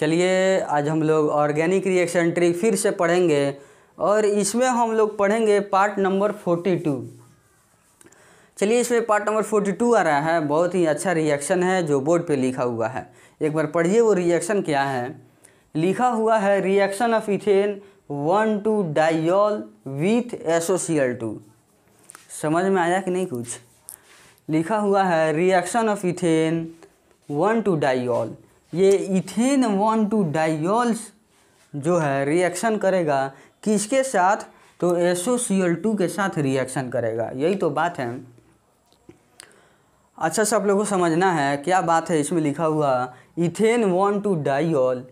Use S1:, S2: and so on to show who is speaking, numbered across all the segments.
S1: चलिए आज हम लोग ऑर्गेनिक रिएक्शन ट्री फिर से पढ़ेंगे और इसमें हम लोग पढ़ेंगे पार्ट नंबर फोर्टी टू चलिए इसमें पार्ट नंबर फोर्टी टू आ रहा है बहुत ही अच्छा रिएक्शन है जो बोर्ड पे लिखा हुआ है एक बार पढ़िए वो रिएक्शन क्या है लिखा हुआ है reaction of ethane one two diol with SOCl two समझ में आया कि नहीं कुछ लिखा हुआ है reaction of ethane one two diol ये इथेन वन टू डाइल्स जो है रिएक्शन करेगा किसके साथ तो एसोसीएल टू के साथ रिएक्शन करेगा यही तो बात है अच्छा सब लोगों को समझना है क्या बात है इसमें लिखा हुआ ethane one two diol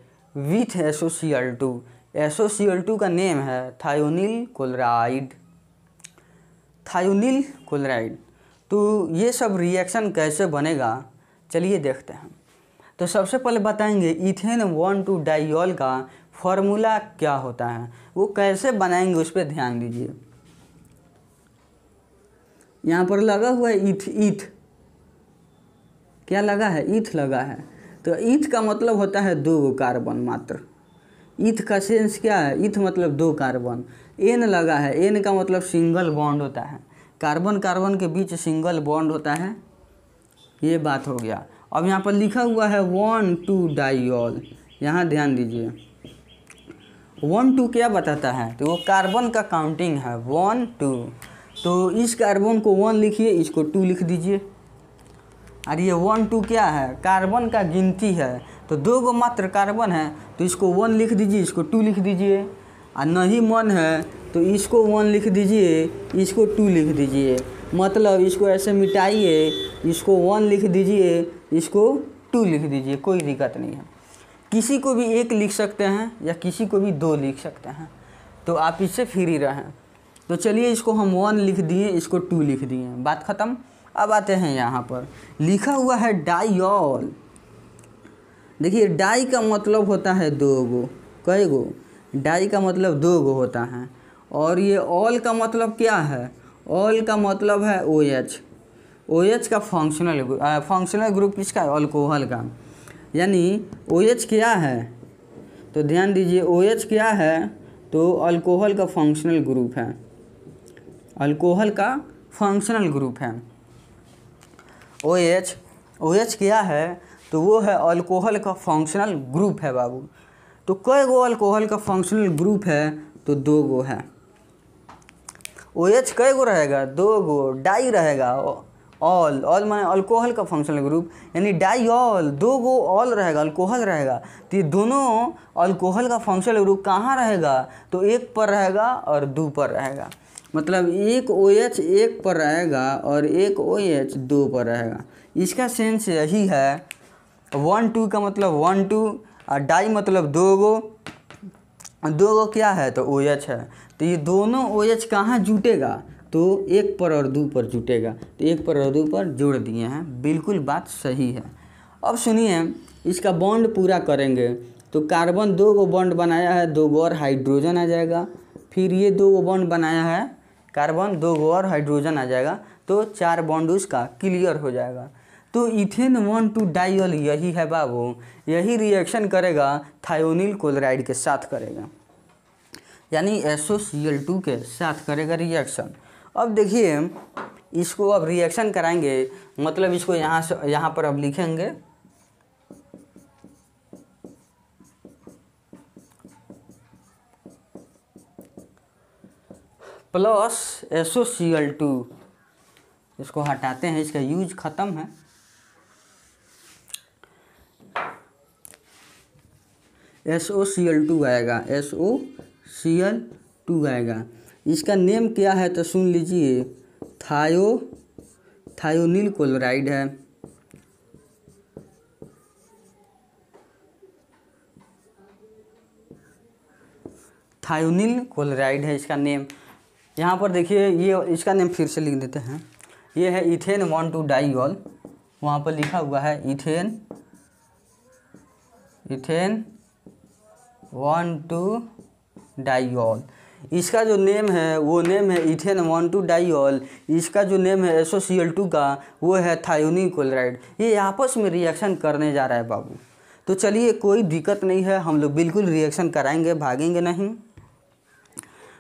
S1: with SOCl two SOCl two का नेम है थायोनिल कोलराइड थायोनिल कोलराइड तो ये सब रिएक्शन कैसे बनेगा चलिए देखते हैं तो सबसे पहले बताएंगे इथेन वन टू डाइल का फॉर्मूला क्या होता है वो कैसे बनाएंगे उस पर ध्यान दीजिए यहाँ पर लगा हुआ है इथ ईथ क्या लगा है ईथ लगा है तो ईथ का मतलब होता है दो कार्बन मात्र इथ का सेंस क्या है इथ मतलब दो कार्बन एन लगा है एन का मतलब सिंगल बॉन्ड होता है कार्बन कार्बन के बीच सिंगल बॉन्ड होता है ये बात हो गया अब यहाँ पर लिखा हुआ है वन टू डाई ऑल यहाँ ध्यान दीजिए वन टू क्या बताता है तो वो कार्बन का काउंटिंग है वन टू तो इस कार्बन को वन लिखिए इसको टू लिख दीजिए और ये वन टू क्या है कार्बन का गिनती है तो दो गो मात्र कार्बन है तो इसको वन लिख दीजिए इसको टू लिख दीजिए और नहीं मन है तो इसको वन लिख दीजिए इसको टू लिख दीजिए मतलब इसको ऐसे मिटाइए इसको वन लिख दीजिए इसको टू लिख दीजिए कोई दिक्कत नहीं है किसी को भी एक लिख सकते हैं या किसी को भी दो लिख सकते हैं तो आप इससे फ्री रहें तो चलिए इसको हम वन लिख दिए इसको टू लिख दिए बात ख़त्म अब आते हैं यहाँ पर लिखा हुआ है ऑल देखिए डाई का मतलब होता है दो गो कई गो डाई का मतलब दो गो होता है और ये ऑल का मतलब क्या है ऑल का मतलब है O OH. H O OH का फंक्शनल फंक्शनल ग्रुप किसका है अल्कोहल का यानी ओ OH क्या है तो ध्यान दीजिए ओ OH क्या है तो अल्कोहल का फंक्शनल ग्रुप है अल्कोहल का फंक्शनल ग्रुप है ओ OH, OH क्या है तो वो है अल्कोहल का फंक्शनल ग्रुप है बाबू तो कई गो अल्कोहल का फंक्शनल ग्रुप है तो दो गो है ओ OH कई गो रहेगा दो गो डाई रहेगा ऑल ऑल माने अल्कोहल का फंक्शनल ग्रुप यानी ऑल दो गो ऑल रहेगा अल्कोहल रहेगा तो ये दोनों अल्कोहल का फंक्शनल ग्रुप कहाँ रहेगा तो एक पर रहेगा और दो पर रहेगा मतलब एक ओ एच एक पर रहेगा और एक ओ एच दो पर रहेगा इसका सेंस यही है वन टू का मतलब वन टू और डाई मतलब दो गो दो गो क्या है तो ओ एच है तो ये दोनों ओ एच कहाँ जुटेगा तो एक पर और दो पर जुटेगा तो एक पर और दो पर जोड़ दिए हैं बिल्कुल बात सही है अब सुनिए इसका बॉन्ड पूरा करेंगे तो कार्बन दो गो बॉन्ड बनाया है दो गो और हाइड्रोजन आ जाएगा फिर ये दो गो बॉन्ड बनाया है कार्बन दो गो और हाइड्रोजन आ जाएगा तो चार बॉन्ड उसका क्लियर हो जाएगा तो इथेन वन टू डाइल यही है बाबू यही रिएक्शन करेगा थायोनिल क्लोराइड के साथ करेगा यानी एसओ के साथ करेगा रिएक्शन अब देखिए इसको अब रिएक्शन कराएंगे मतलब इसको यहाँ से यहाँ पर अब लिखेंगे प्लस एसो सी एल टू इसको हटाते हैं इसका यूज ख़त्म है S O C L two आएगा S O C L two आएगा इसका नेम क्या है तो सुन लीजिए थायो थायोनिल क्लोराइड है थायोनिल क्लोराइड है इसका नेम यहाँ पर देखिए ये इसका नेम फिर से लिख देते हैं ये है इथेन वन टू डाइल वहाँ पर लिखा हुआ है ethane ethane one two diol इसका जो नेम है वो नेम है इथेन वन टू डाइल इसका जो नेम है एसओ सी एल टू का वो है थायोनी क्लोराइड ये आपस में रिएक्शन करने जा रहा है बाबू तो चलिए कोई दिक्कत नहीं है हम लोग बिल्कुल रिएक्शन कराएंगे भागेंगे नहीं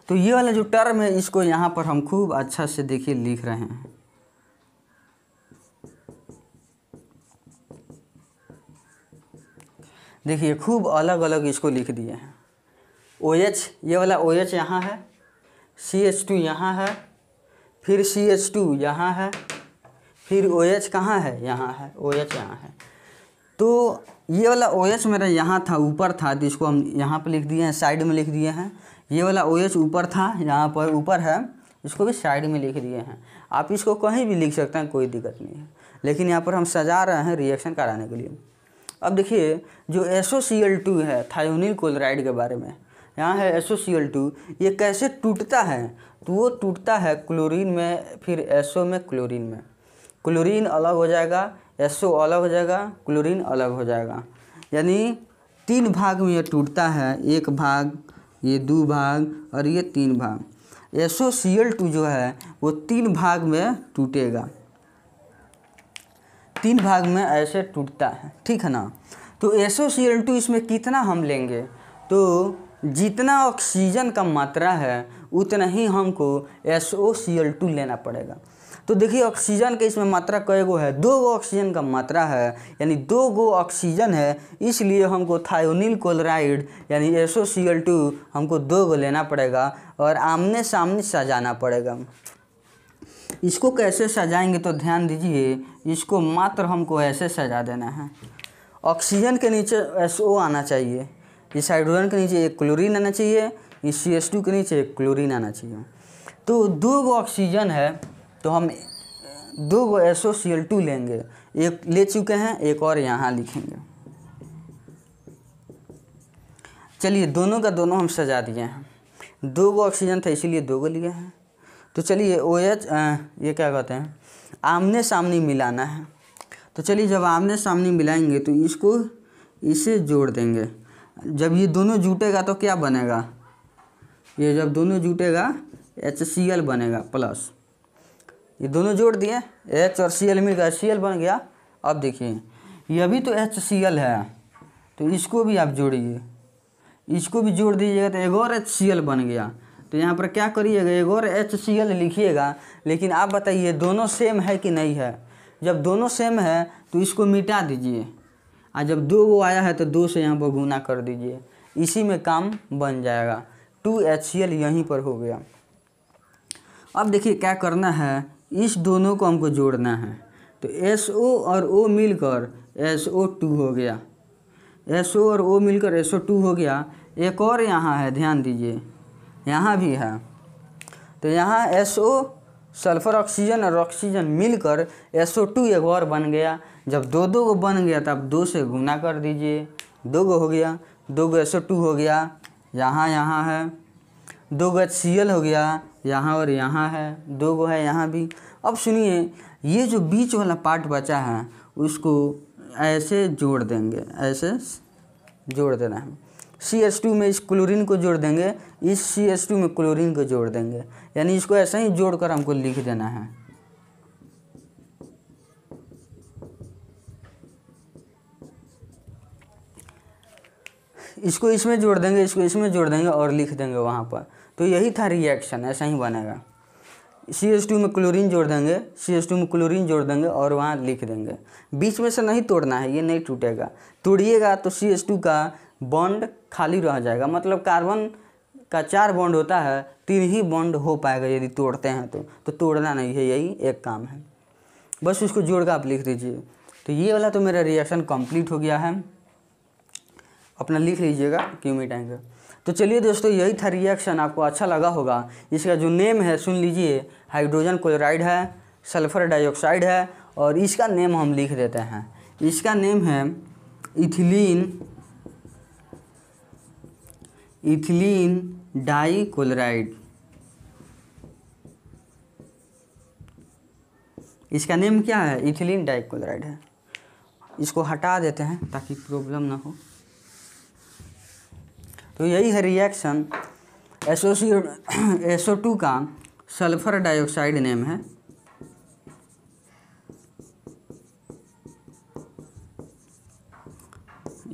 S1: तो ये वाला जो टर्म है इसको यहाँ पर हम खूब अच्छा से देखिए लिख रहे हैं देखिए खूब अलग अलग इसको लिख दिए हैं ओ एच ये वाला ओ OH एच यहाँ है सी एच टू यहाँ है फिर सी एच टू यहाँ है फिर ओ OH एच कहाँ है यहाँ है ओ OH एच यहाँ है तो ये वाला ओ OH एच मेरा यहाँ था ऊपर था तो इसको हम यहाँ पर लिख दिए हैं साइड में लिख दिए हैं ये वाला ओ OH एच ऊपर था यहाँ पर ऊपर है इसको भी साइड में लिख दिए हैं आप इसको कहीं भी लिख सकते हैं कोई दिक्कत नहीं है लेकिन यहाँ पर हम सजा रहे हैं रिएक्शन कराने के लिए अब देखिए जो एस है थायोनिल क्लोराइड के बारे में यहाँ है एसो सी एल टू ये कैसे टूटता है तो वो टूटता है क्लोरीन में फिर एसो में क्लोरीन में क्लोरीन अलग हो जाएगा एसो अलग हो जाएगा क्लोरीन अलग हो जाएगा यानी तीन भाग में ये टूटता है एक भाग ये दो भाग और ये तीन भाग एसो सी एल टू जो है वो तीन भाग में टूटेगा तीन भाग में ऐसे टूटता है ठीक है ना तो एसो सी एल टू इसमें कितना हम लेंगे तो जितना ऑक्सीजन का मात्रा है उतना ही हमको S O C L two लेना पड़ेगा तो देखिए ऑक्सीजन के इसमें मात्रा कई गो है दो गो ऑक्सीजन का मात्रा है यानी दो गो ऑक्सीजन है इसलिए हमको थायोनिल क्लोराइड यानी S O C L two हमको दो गो लेना पड़ेगा और आमने सामने सजाना पड़ेगा इसको कैसे सजाएंगे तो ध्यान दीजिए इसको मात्र हमको ऐसे सजा देना है ऑक्सीजन के नीचे एस ओ आना चाहिए इस हाइड्रोजन के नीचे एक क्लोरीन आना चाहिए इस सी एस टू के नीचे एक क्लोरीन आना चाहिए तो दो गो ऑक्सीजन है तो हम दो गो S O C L two लेंगे एक ले चुके हैं एक और यहाँ लिखेंगे चलिए दोनों का दोनों हम सजा दिए हैं दो गो ऑक्सीजन था इसीलिए दो गो लिए हैं तो चलिए ओ एच ये क्या कहते हैं आमने सामने मिलाना है तो चलिए जब आमने सामने मिलाएंगे तो इसको इसे जोड़ देंगे जब ये दोनों जुटेगा तो क्या बनेगा ये जब दोनों जुटेगा एच सी एल बनेगा प्लस ये दोनों जोड़ दिए एच और सी एल मिल गया सी एल बन गया अब देखिए ये अभी तो एच सी एल है तो इसको भी आप जोड़िए इसको भी जोड़ दीजिएगा तो एक और एच सी एल बन गया तो यहाँ पर क्या करिएगा एक और एच सी एल लिखिएगा लेकिन आप बताइए दोनों सेम है कि नहीं है जब दोनों सेम है तो इसको मिटा दीजिए और जब दो गो आया है तो दो से यहाँ पर गुना कर दीजिए इसी में काम बन जाएगा टू एच सी एल यहीं पर हो गया अब देखिए क्या करना है इस दोनों को हमको जोड़ना है तो एस ओ और ओ मिलकर एस ओ टू हो गया एस ओ और ओ मिलकर एस ओ टू हो गया एक और यहाँ है ध्यान दीजिए यहाँ भी है तो यहाँ एस ओ सल्फर ऑक्सीजन और ऑक्सीजन मिलकर एस ओ टू एक और बन गया जब दो दो को बन गया तब दो से गुना कर दीजिए दो गो हो गया दो गो एस ओ टू हो गया यहाँ यहाँ है दो गो एच सी एल हो गया यहाँ और यहाँ है दो गो है यहाँ भी अब सुनिए ये जो बीच वाला पार्ट बचा है उसको ऐसे जोड़ देंगे ऐसे जोड़ देना है सी एस टू में इस क्लोरीन को जोड़ देंगे इस सी एस टू में क्लोरीन को जोड़ देंगे यानी इसको ऐसा ही जोड़कर हमको लिख देना है इसको इसमें जोड़ देंगे इसको इसमें जोड़ देंगे और लिख देंगे वहाँ पर तो यही था रिएक्शन ऐसा ही बनेगा सी एस टू में क्लोरीन जोड़ देंगे सी एस टू में क्लोरीन जोड़ देंगे और वहाँ लिख देंगे बीच में से नहीं तोड़ना है ये नहीं टूटेगा तोड़िएगा तो सी एस टू का बॉन्ड खाली रह जाएगा मतलब कार्बन का चार बॉन्ड होता है तीन ही बॉन्ड हो पाएगा यदि तोड़ते हैं तो तो तोड़ना नहीं है यही एक काम है बस उसको जोड़ कर आप लिख दीजिए तो ये वाला तो मेरा रिएक्शन कंप्लीट हो गया है अपना लिख लीजिएगा क्यों एंगल तो चलिए दोस्तों यही था रिएक्शन आपको अच्छा लगा होगा इसका जो नेम है सुन लीजिए हाइड्रोजन क्लोराइड है सल्फर डाइऑक्साइड है और इसका नेम हम लिख देते हैं इसका नेम है इथिलीन इथिलीन डाइक्लोराइड इसका नेम क्या है इथिलीन डाइक्लोराइड है इसको हटा देते हैं ताकि प्रॉब्लम ना हो तो यही है रिएक्शन एसोसिएट एसो टू का सल्फर डाइऑक्साइड नेम है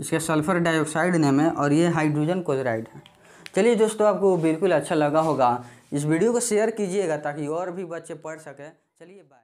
S1: इसका सल्फर डाइऑक्साइड नेम है और ये हाइड्रोजन क्लोराइड है चलिए दोस्तों आपको बिल्कुल अच्छा लगा होगा इस वीडियो को शेयर कीजिएगा ताकि और भी बच्चे पढ़ सकें चलिए बाय